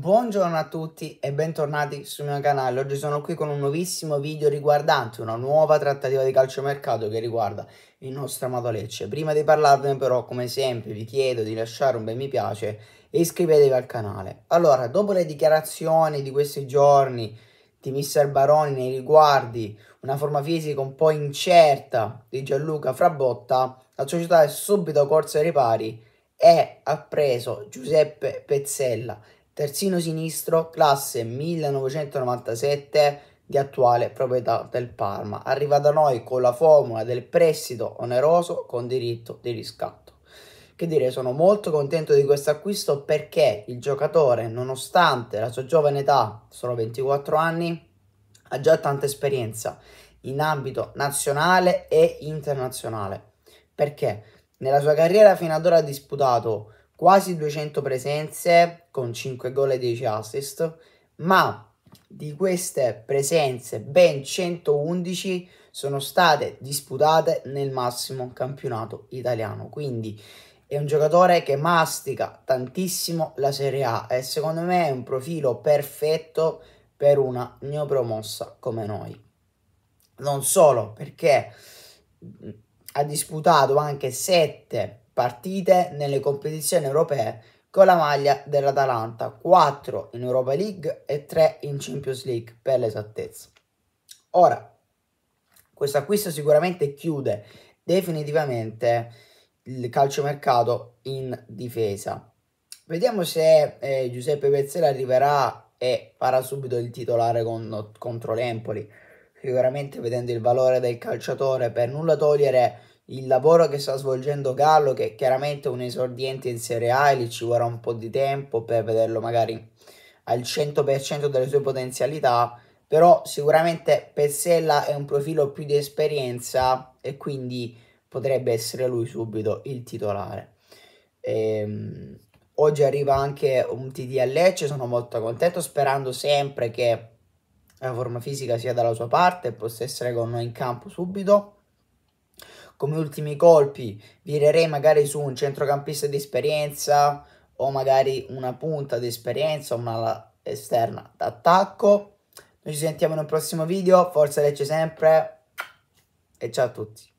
Buongiorno a tutti e bentornati sul mio canale. Oggi sono qui con un nuovissimo video riguardante una nuova trattativa di calciomercato che riguarda il nostro amato Lecce. Prima di parlarvene però, come sempre, vi chiedo di lasciare un bel mi piace e iscrivetevi al canale. Allora, dopo le dichiarazioni di questi giorni di Mr. Baroni nei riguardi una forma fisica un po' incerta di Gianluca Frabotta, la società è subito corsa ai ripari e ha preso Giuseppe Pezzella terzino sinistro, classe 1997 di attuale proprietà del Parma. Arriva da noi con la formula del prestito oneroso con diritto di riscatto. Che dire, sono molto contento di questo acquisto perché il giocatore, nonostante la sua giovane età, sono 24 anni, ha già tanta esperienza in ambito nazionale e internazionale. Perché nella sua carriera fino ad ora ha disputato quasi 200 presenze con 5 gol e 10 assist, ma di queste presenze ben 111 sono state disputate nel massimo campionato italiano. Quindi è un giocatore che mastica tantissimo la Serie A e secondo me è un profilo perfetto per una neopromossa come noi. Non solo perché ha disputato anche 7 partite nelle competizioni europee con la maglia dell'Atalanta, 4 in Europa League e 3 in Champions League per l'esattezza. Ora, questo acquisto sicuramente chiude definitivamente il calciomercato in difesa. Vediamo se eh, Giuseppe Pezzella arriverà e farà subito il titolare con, contro l'Empoli. Sicuramente vedendo il valore del calciatore per nulla togliere il lavoro che sta svolgendo Gallo, che è chiaramente un esordiente in Serie A, e ci vorrà un po' di tempo per vederlo magari al 100% delle sue potenzialità, però sicuramente Pezzella è un profilo più di esperienza e quindi potrebbe essere lui subito il titolare. Ehm, oggi arriva anche un TD a Lecce, sono molto contento, sperando sempre che la forma fisica sia dalla sua parte e possa essere con noi in campo subito come ultimi colpi virerei magari su un centrocampista di esperienza o magari una punta di esperienza o una esterna d'attacco. Noi ci sentiamo in un prossimo video, forza Lecce sempre e ciao a tutti.